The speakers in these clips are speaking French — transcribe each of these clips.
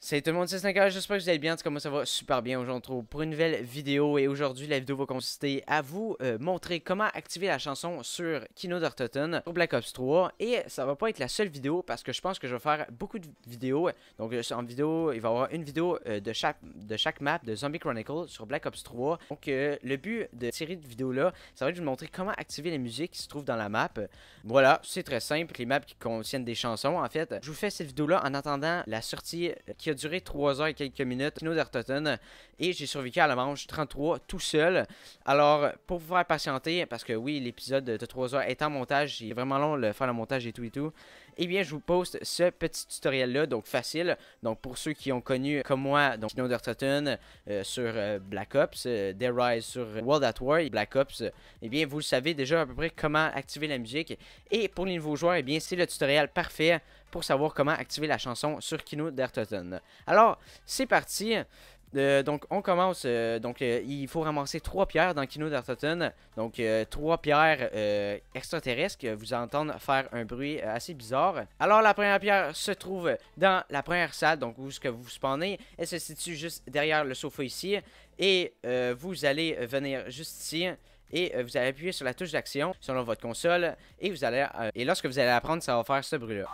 Salut tout le monde, c'est 5 j'espère que vous allez bien, en tout cas moi ça va super bien aujourd'hui pour une nouvelle vidéo et aujourd'hui la vidéo va consister à vous euh, montrer comment activer la chanson sur Kino d'Ortoton pour Black Ops 3 et ça va pas être la seule vidéo parce que je pense que je vais faire beaucoup de vidéos donc euh, en vidéo, il va y avoir une vidéo euh, de, chaque, de chaque map de Zombie Chronicle sur Black Ops 3 donc le but de cette série de vidéos là, ça va être de vous montrer comment activer les musiques qui se trouvent dans la map voilà, c'est très simple, les maps qui contiennent des chansons en fait, je vous fais cette vidéo là en attendant la sortie qui qui a duré 3 heures et quelques minutes, nous d'Artoton, et j'ai survécu à la manche 33 tout seul. Alors, pour vous faire patienter, parce que oui, l'épisode de 3 heures est en montage, est vraiment long le faire le montage et tout et tout eh bien, je vous poste ce petit tutoriel-là, donc facile. Donc, pour ceux qui ont connu, comme moi, donc Snow euh, sur euh, Black Ops, euh, Rise sur World at War et Black Ops, euh, eh bien, vous savez déjà à peu près comment activer la musique. Et pour les nouveaux joueurs, eh bien, c'est le tutoriel parfait pour savoir comment activer la chanson sur Kino d'Airtoton. Alors, c'est parti. Euh, donc, on commence. Euh, donc, euh, il faut ramasser trois pierres dans Kino d'Artoton. Donc, trois pierres extraterrestres vous entendez faire un bruit assez bizarre. Alors, la première pierre se trouve dans la première salle, donc où ce que vous spawnez. Elle se situe juste derrière le sofa ici. Et vous allez venir juste ici et vous allez appuyer sur la touche d'action selon votre console et vous allez et lorsque vous allez apprendre ça va faire ce bruit là.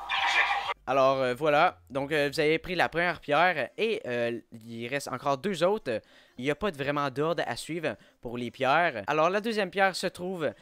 Alors euh, voilà, donc euh, vous avez pris la première pierre et euh, il reste encore deux autres. Il n'y a pas de, vraiment d'ordre à suivre pour les pierres. Alors la deuxième pierre se trouve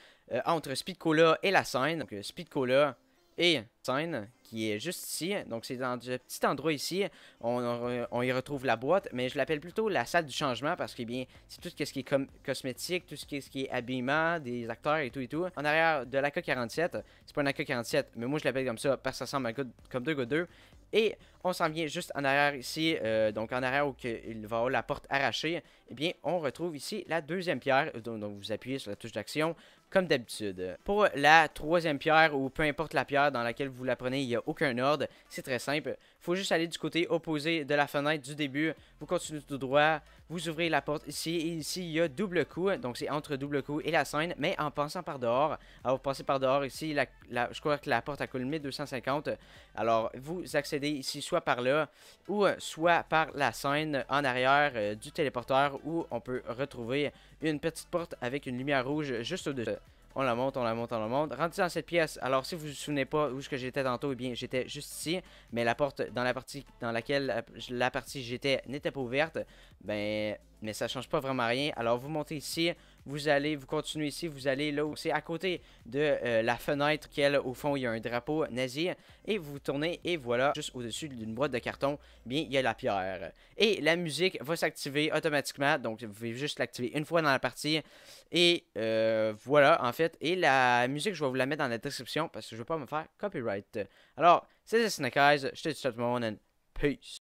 entre Speed Cola et la scène. Donc Speed Cola et scène qui est juste ici. Donc c'est dans ce petit endroit ici. On, y retrouve la boîte, mais je l'appelle plutôt la salle du changement parce que bien c'est tout ce qui est cosmétique, tout ce qui est, habillement des acteurs et tout et tout. En arrière de la l'AK-47, c'est pas un AK-47, mais moi je l'appelle comme ça parce que ça ressemble comme deux go 2 et on s'en vient juste en arrière ici, euh, donc en arrière où il va avoir la porte arrachée, et eh bien on retrouve ici la deuxième pierre, euh, donc, vous appuyez sur la touche d'action, comme d'habitude. Pour la troisième pierre, ou peu importe la pierre dans laquelle vous vous prenez, il n'y a aucun ordre. C'est très simple. faut juste aller du côté opposé de la fenêtre du début. Vous continuez tout droit. Vous ouvrez la porte ici. Et ici, il y a double coup. Donc, c'est entre double coup et la scène. Mais en passant par dehors. Alors, vous passez par dehors ici. La, je crois que la porte a coulé 250. Alors, vous accédez ici soit par là ou euh, soit par la scène en arrière euh, du téléporteur où on peut retrouver une petite porte avec une lumière rouge juste au-dessus. On la monte, on la monte, on la monte. Rentrez dans cette pièce, alors si vous vous souvenez pas où que j'étais tantôt, eh bien j'étais juste ici, mais la porte dans la partie dans laquelle la partie j'étais n'était pas ouverte, ben mais ça change pas vraiment rien. Alors vous montez ici, vous allez, vous continuez ici, vous allez là où c'est à côté de euh, la fenêtre qu'elle, au fond, il y a un drapeau nazi. Et vous tournez et voilà, juste au-dessus d'une boîte de carton, bien, il y a la pierre. Et la musique va s'activer automatiquement, donc vous pouvez juste l'activer une fois dans la partie. Et euh, voilà, en fait. Et la musique, je vais vous la mettre dans la description parce que je ne veux pas me faire copyright. Alors, c'était Snake Eyes, je te dis tout le monde, peace.